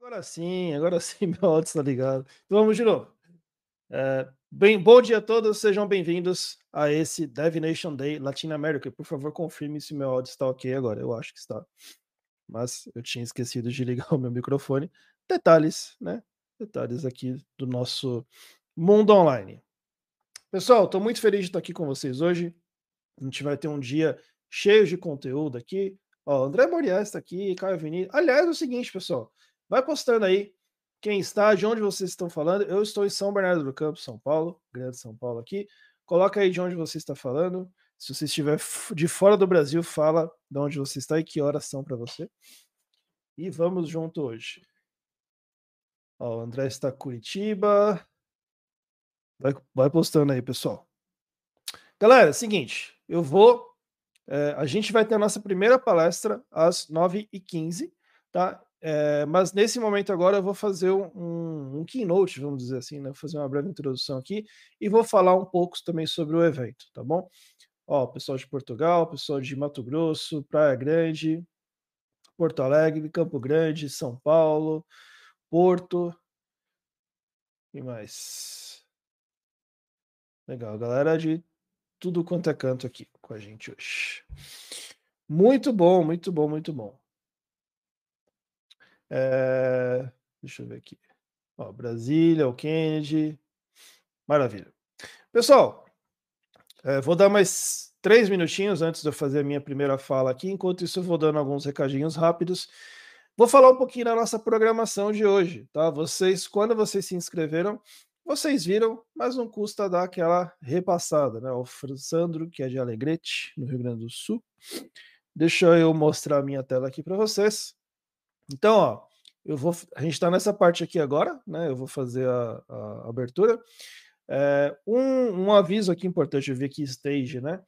Agora sim, agora sim, meu áudio está ligado. Então vamos de novo. É, bem, bom dia a todos, sejam bem-vindos a esse Dev Nation Day Latin America. Por favor, confirme se meu áudio está ok agora. Eu acho que está. Mas eu tinha esquecido de ligar o meu microfone. Detalhes, né? Detalhes aqui do nosso mundo online. Pessoal, estou muito feliz de estar aqui com vocês hoje. A gente vai ter um dia cheio de conteúdo aqui. Ó, André Moriá está aqui, Caio Vinícius. Aliás, é o seguinte, pessoal. Vai postando aí quem está, de onde vocês estão falando. Eu estou em São Bernardo do Campo, São Paulo, grande São Paulo aqui. Coloca aí de onde você está falando. Se você estiver de fora do Brasil, fala de onde você está e que horas são para você. E vamos junto hoje. Ó, o André está Curitiba. Vai, vai postando aí, pessoal. Galera, seguinte, eu vou. É, a gente vai ter a nossa primeira palestra às 9h15, tá? É, mas nesse momento agora eu vou fazer um, um, keynote, vamos dizer assim, né? Vou fazer uma breve introdução aqui e vou falar um pouco também sobre o evento, tá bom? Ó, pessoal de Portugal, pessoal de Mato Grosso, Praia Grande, Porto Alegre, Campo Grande, São Paulo, Porto e mais. Legal, galera de tudo quanto é canto aqui com a gente hoje. Muito bom, muito bom, muito bom. É, deixa eu ver aqui. Ó, Brasília, o Kennedy. Maravilha. Pessoal, é, vou dar mais três minutinhos antes de eu fazer a minha primeira fala aqui. Enquanto isso, eu vou dando alguns recadinhos rápidos. Vou falar um pouquinho da nossa programação de hoje, tá? Vocês, quando vocês se inscreveram, vocês viram, mas não custa dar aquela repassada, né? O Sandro, que é de Alegrete, no Rio Grande do Sul. Deixa eu mostrar a minha tela aqui para vocês. Então, ó, eu vou, a gente está nessa parte aqui agora, né? Eu vou fazer a, a abertura. É, um, um, aviso aqui importante, eu vi aqui stage, né?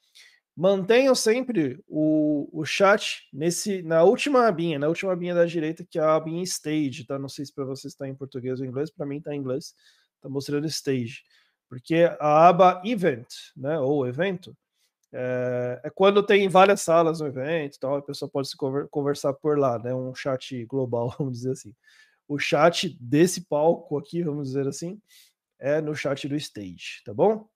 Mantenham sempre o, o chat nesse na última abinha, na última abinha da direita, que é a abinha stage, tá? Não sei se para vocês está em português ou inglês, para mim está em inglês, tá mostrando stage. Porque a aba event, né? Ou evento, é, é quando tem várias salas no evento e tal, a pessoa pode se conversar por lá, né? Um chat global, vamos dizer assim. O chat desse palco aqui, vamos dizer assim, é no chat do stage, tá bom?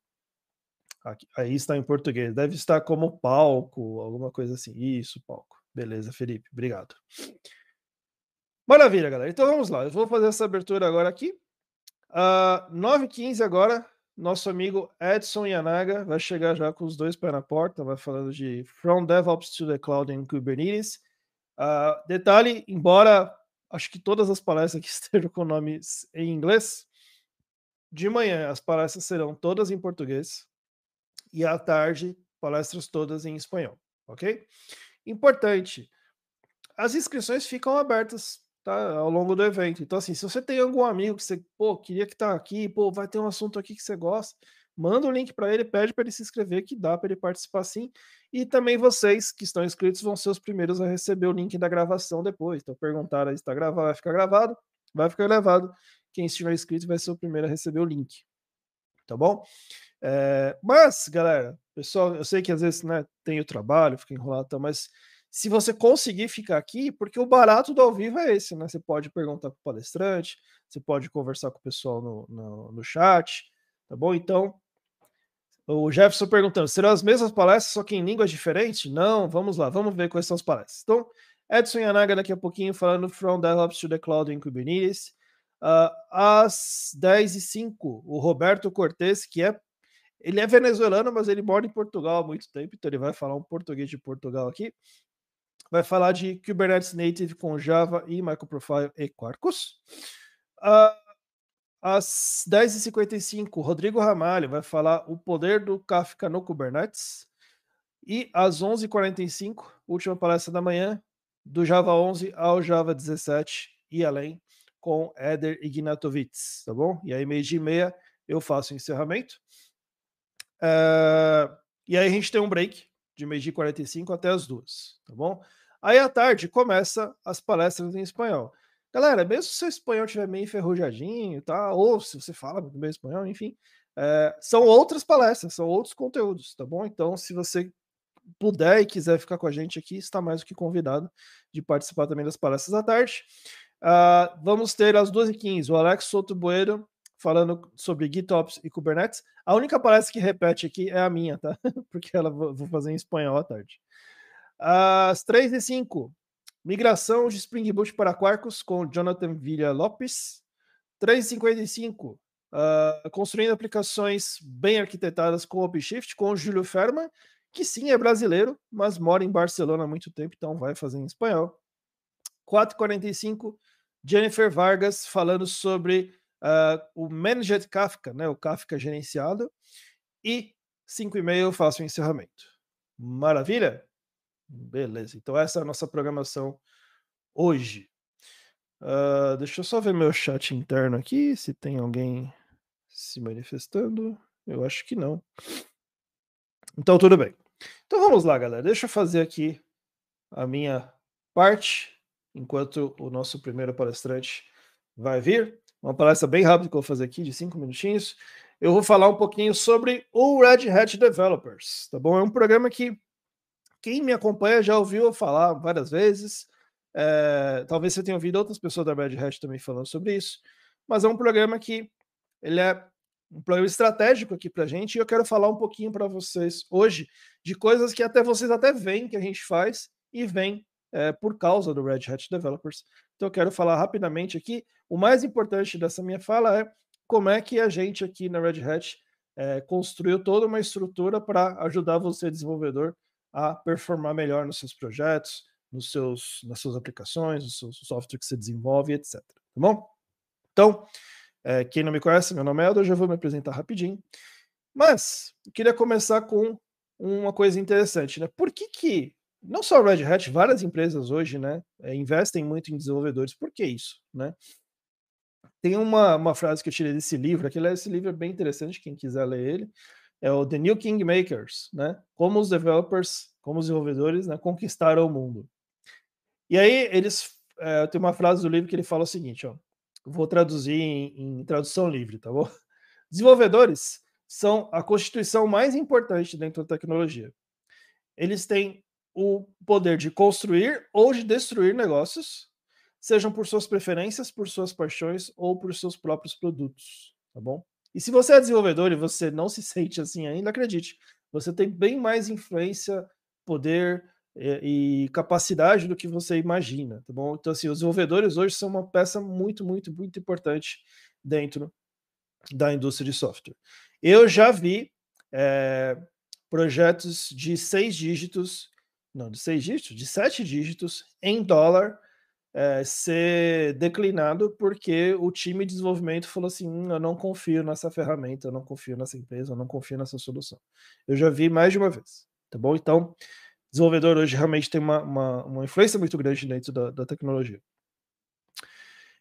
Aqui, aí está em português. Deve estar como palco, alguma coisa assim. Isso, palco. Beleza, Felipe. Obrigado. Maravilha, galera. Então vamos lá. Eu vou fazer essa abertura agora aqui. Uh, ah, 9h15 agora. Nosso amigo Edson Yanaga vai chegar já com os dois pés na porta, vai falando de From DevOps to the Cloud in Kubernetes. Uh, detalhe, embora acho que todas as palestras que estejam com nomes em inglês, de manhã as palestras serão todas em português e à tarde palestras todas em espanhol, ok? Importante, as inscrições ficam abertas tá, ao longo do evento. Então, assim, se você tem algum amigo que você, pô, queria que tá aqui, pô, vai ter um assunto aqui que você gosta, manda o um link para ele, pede para ele se inscrever, que dá para ele participar sim. E também vocês que estão inscritos vão ser os primeiros a receber o link da gravação depois. Então, perguntaram aí se tá gravado, vai ficar gravado, vai ficar gravado. Quem estiver inscrito vai ser o primeiro a receber o link. Tá bom? É, mas, galera, pessoal, eu sei que às vezes né, tem o trabalho, fica enrolado, mas se você conseguir ficar aqui, porque o barato do ao vivo é esse, né? Você pode perguntar para o palestrante, você pode conversar com o pessoal no, no, no, chat, tá bom? Então, o Jefferson perguntando: serão as mesmas palestras, só que em línguas diferentes? Não, vamos lá, vamos ver quais são as palestras. Então, Edson Yanaga daqui a pouquinho falando From DevOps to the Cloud in Kubernetes. Uh, às 10 e 05 o Roberto Cortes, que é ele é venezuelano, mas ele mora em Portugal há muito tempo, então ele vai falar um português de Portugal aqui vai falar de Kubernetes Native com Java e MicroProfile e Quarkus. Uh, às 10h55, Rodrigo Ramalho vai falar o poder do Kafka no Kubernetes. E às 11h45, última palestra da manhã, do Java 11 ao Java 17 e além, com Eder Ignatovitz, tá bom? E aí, meio-dia e meia, eu faço o encerramento. Uh, e aí a gente tem um break de meio-dia e 45 até as duas, tá bom? Aí à tarde começa as palestras em espanhol. Galera, mesmo se o seu espanhol tiver meio enferrujadinho, tá? Ou se você fala muito bem espanhol, enfim, é, são outras palestras, são outros conteúdos, tá bom? Então, se você puder e quiser ficar com a gente aqui, está mais do que convidado de participar também das palestras à tarde. Uh, vamos ter às 12h15 o Alex Soto Bueiro falando sobre GitOps e Kubernetes. A única palestra que repete aqui é a minha, tá? Porque ela vou fazer em espanhol à tarde. Às 3 e 05 migração de Spring Boot para Quarkus com Jonathan Villa Lopes. 3,55, uh, ah, construindo aplicações bem arquitetadas com OpenShift, com Júlio Ferma, que sim é brasileiro, mas mora em Barcelona há muito tempo, então vai fazer em espanhol. 4h45, Jennifer Vargas falando sobre uh, o Managed Kafka, né, o Kafka gerenciado. E 5h30, eu faço o encerramento. Maravilha? Beleza, então essa é a nossa programação hoje. Uh, deixa eu só ver meu chat interno aqui, se tem alguém se manifestando. Eu acho que não. Então, tudo bem. Então vamos lá, galera. Deixa eu fazer aqui a minha parte, enquanto o nosso primeiro palestrante vai vir. Uma palestra bem rápida que eu vou fazer aqui, de cinco minutinhos. Eu vou falar um pouquinho sobre o Red Hat Developers, tá bom? É um programa que quem me acompanha já ouviu eu falar várias vezes. É, talvez você tenha ouvido outras pessoas da Bad Hat também falando sobre isso. Mas é um programa que ele é um programa estratégico aqui para a gente. E eu quero falar um pouquinho para vocês hoje de coisas que até vocês até veem que a gente faz e vem é, por causa do Red Hat Developers. Então eu quero falar rapidamente aqui. O mais importante dessa minha fala é como é que a gente aqui na Red Hat é, construiu toda uma estrutura para ajudar você, desenvolvedor, a performar melhor nos seus projetos, nos seus, nas suas aplicações, nos seus software que você desenvolve, etc. Tá bom? Então, é, quem não me conhece, meu nome é Aldo, eu já vou me apresentar rapidinho. Mas, eu queria começar com uma coisa interessante, né? Por que que, não só a Red Hat, várias empresas hoje, né, eh, investem muito em desenvolvedores, por que isso, né? Tem uma, uma frase que eu tirei desse livro, aquele esse livro é bem interessante, quem quiser ler ele, é o The New Kingmakers, né? Como os developers, como os desenvolvedores, né, conquistaram o mundo. E aí eles é, tem uma frase do livro que ele fala o seguinte, ó, vou traduzir em, em tradução livre, tá bom? Desenvolvedores são a constituição mais importante dentro da tecnologia. Eles têm o poder de construir ou de destruir negócios, sejam por suas preferências, por suas paixões ou por seus próprios produtos, tá bom? E se você é desenvolvedor e você não se sente assim ainda, acredite, você tem bem mais influência, poder e, eh, e capacidade do que você imagina, tá bom? Então, assim, os desenvolvedores hoje são uma peça muito, muito, muito importante dentro da indústria de software. Eu já vi é, projetos de seis dígitos, não, de seis dígitos, de sete dígitos em dólar é, ser declinado porque o time de desenvolvimento falou assim: hum, eu não confio nessa ferramenta, eu não confio nessa empresa, eu não confio nessa solução. Eu já vi mais de uma vez, tá bom? Então, desenvolvedor hoje realmente tem uma, uma, uma influência muito grande dentro da, da tecnologia.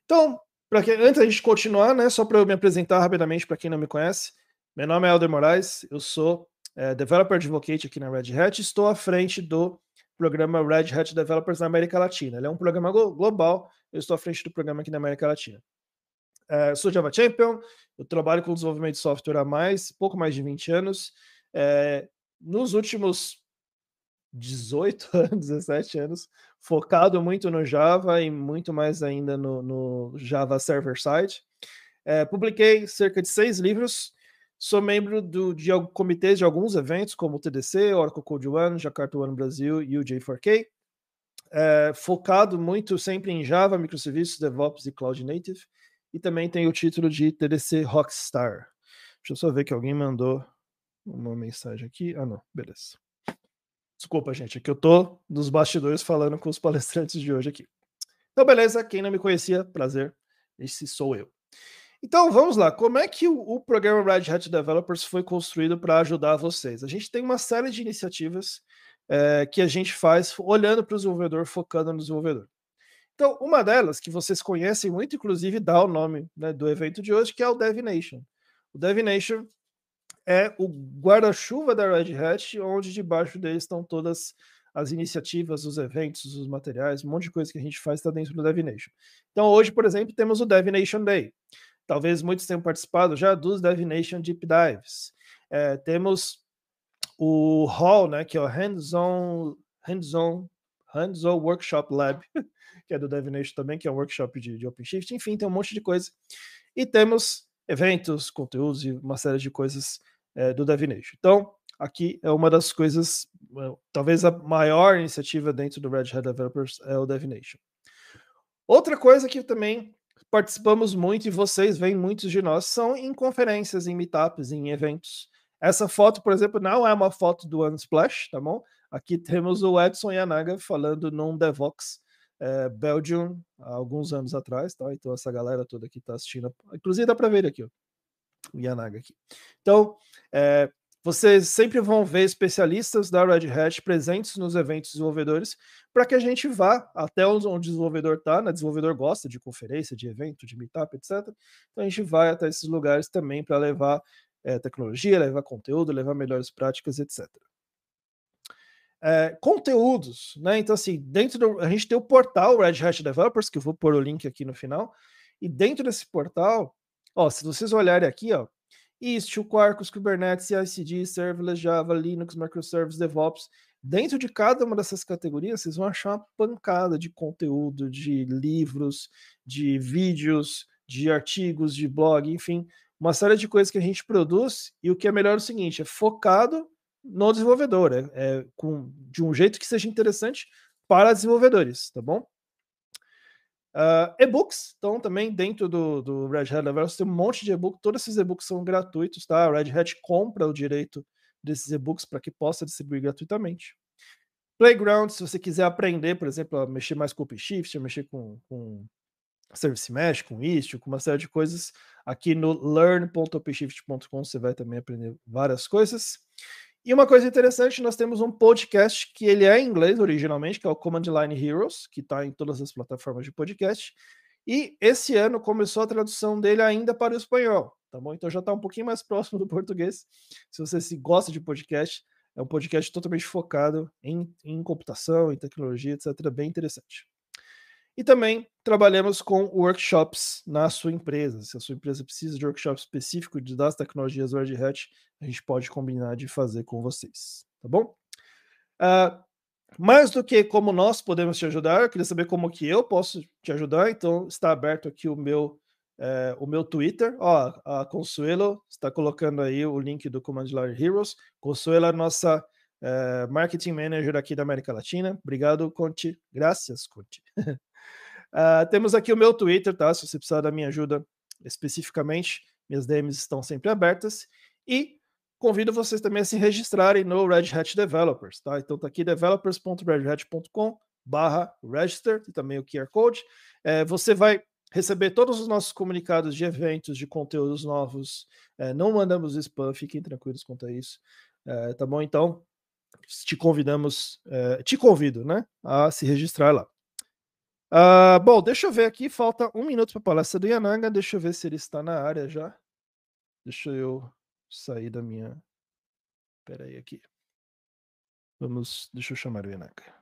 Então, para que antes da gente continuar, né, só para eu me apresentar rapidamente para quem não me conhece, meu nome é Elder Moraes, eu sou é, Developer Advocate aqui na Red Hat, estou à frente do programa Red Hat Developers na América Latina. Ele é um programa global, eu estou à frente do programa aqui na América Latina. É, sou Java Champion, eu trabalho com desenvolvimento de software há mais, pouco mais de 20 anos. É, nos últimos 18 anos, 17 anos, focado muito no Java e muito mais ainda no, no Java Server Side. É, publiquei cerca de seis livros, Sou membro do, de, comitês de alguns eventos, como o TDC, Oracle Code One, Jakarta One Brasil e o J4K. É, focado muito sempre em Java, microserviços, DevOps e Cloud Native. E também tenho o título de TDC Rockstar. Deixa eu só ver que alguém mandou uma mensagem aqui. Ah, não, beleza. Desculpa, gente, é que eu tô dos bastidores falando com os palestrantes de hoje aqui. Então, beleza, quem não me conhecia, prazer, esse sou eu. Então vamos lá, como é que o, o programa Red Hat Developers foi construído para ajudar vocês? A gente tem uma série de iniciativas é, que a gente faz olhando para o desenvolvedor, focando no desenvolvedor. Então, uma delas, que vocês conhecem muito, inclusive dá o nome né, do evento de hoje, que é o DevNation. O DevNation é o guarda-chuva da Red Hat, onde debaixo dele estão todas as iniciativas, os eventos, os materiais, um monte de coisa que a gente faz está dentro do DevNation. Então, hoje, por exemplo, temos o DevNation Day talvez muitos tenham participado já dos DevNation Deep Dives. É, temos o Hall, né, que é o Hands-on Hands -on, Hands -on Workshop Lab, que é do DevNation também, que é um workshop de, de OpenShift, enfim, tem um monte de coisa. E temos eventos, conteúdos e uma série de coisas é, do DevNation Então, aqui é uma das coisas, é, talvez a maior iniciativa dentro do Red Hat Developers é o DevNation Outra coisa que também participamos muito e vocês veem muitos de nós são em conferências, em meetups, em eventos. Essa foto, por exemplo, não é uma foto do Unsplash, tá bom? Aqui temos o Edson Yanaga falando num Devox é, Belgium há alguns anos atrás, tá? Então essa galera toda aqui está assistindo, inclusive dá para ver aqui, ó, o Yanaga aqui. Então, é, vocês sempre vão ver especialistas da Red Hat presentes nos eventos desenvolvedores para que a gente vá até onde o desenvolvedor está, né? desenvolvedor gosta de conferência, de evento, de meetup, etc. Então a gente vai até esses lugares também para levar é, tecnologia, levar conteúdo, levar melhores práticas, etc. É, eh, conteúdos, né? Então, assim, dentro do. A gente tem o portal Red Hat Developers, que eu vou pôr o link aqui no final. E dentro desse portal, ó, se vocês olharem aqui, ó, Istio, Quarkus, Kubernetes, ICD, Serverless, Java, Linux, Microservice, DevOps. Dentro de cada uma dessas categorias, vocês vão achar uma pancada de conteúdo, de livros, de vídeos, de artigos, de blog, enfim, uma série de coisas que a gente produz. E o que é melhor é o seguinte: é focado no desenvolvedor, é, é com, de um jeito que seja interessante para desenvolvedores, tá bom? Uh, e-books estão também dentro do, do Red Hat Level, tem um monte de e books todos esses e-books são gratuitos, tá? A Red Hat compra o direito desses e-books para que possa distribuir gratuitamente. Playground, se você quiser aprender, por exemplo, a mexer mais com o OpenShift, a mexer com, com Service Mesh, com Istio, com uma série de coisas, aqui no learn.openshift.com você vai também aprender várias coisas. E uma coisa interessante, nós temos um podcast que ele é em inglês originalmente, que é o Command Line Heroes, que está em todas as plataformas de podcast. E esse ano começou a tradução dele ainda para o espanhol, tá bom? Então já está um pouquinho mais próximo do português. Se você se gosta de podcast, é um podcast totalmente focado em, em computação, em tecnologia, etc. Bem interessante. E também trabalhamos com workshops na sua empresa. Se a sua empresa precisa de workshop específico de, das tecnologias Red Hat, a gente pode combinar de fazer com vocês, tá bom? Uh, mais do que como nós podemos te ajudar, eu queria saber como que eu posso te ajudar, então está aberto aqui o meu é, o meu Twitter, ó, a Consuelo está colocando aí o link do Command Line Heroes. Consuelo é nossa é, marketing manager aqui da América Latina. Obrigado, Conte. Graças, Conte. Uh, temos aqui o meu Twitter, tá? Se você precisar da minha ajuda especificamente, minhas DMs estão sempre abertas. E convido vocês também a se registrarem no Red Hat Developers, tá? Então tá aqui developers.redhat.com barra register e também o QR Code. É, você vai receber todos os nossos comunicados de eventos, de conteúdos novos. É, não mandamos spam, fiquem tranquilos quanto a isso. É, tá bom? Então, te convidamos, te convido, né, a se registrar lá. Uh, bom, deixa eu ver aqui, falta um minuto para a palestra do Yananga, deixa eu ver se ele está na área já. Deixa eu sair da minha. Peraí, aqui. Vamos, deixa eu chamar o Yanaga.